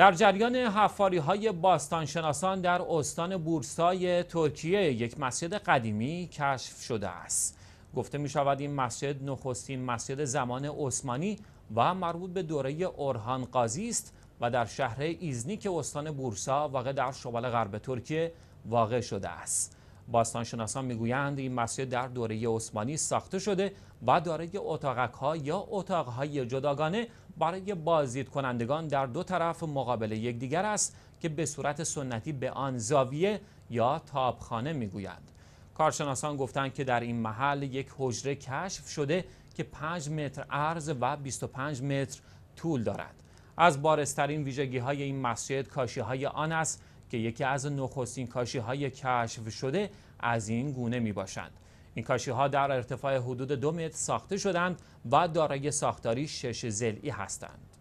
در جریان حفاری های باستانشناسان در استان بورسای ترکیه یک مسجد قدیمی کشف شده است گفته می شود این مسجد نخستین مسجد زمان عثمانی و مربوط به دوره اورهان قاضی است و در شهر ایزنیک استان بورسا واقع در شمال غرب ترکیه واقع شده است باستانشناسان میگویند این مسجد در دوره عثمانی ساخته شده و دارای اتاقک ها یا اتاق های جداگانه برای بازدید کنندگان در دو طرف مقابل یکدیگر است که به صورت سنتی به آن زاویه یا تابخانه میگویند کارشناسان گفتند که در این محل یک حجره کشف شده که 5 متر عرض و 25 متر طول دارد از بارزترین ویژگی های این مسجد کاشی های آن است که یکی از نخستین کاشی های کشف شده از این گونه می باشند. این کاشی ها در ارتفاع حدود دو متر ساخته شدند و دارای ساختاری شش زلی هستند.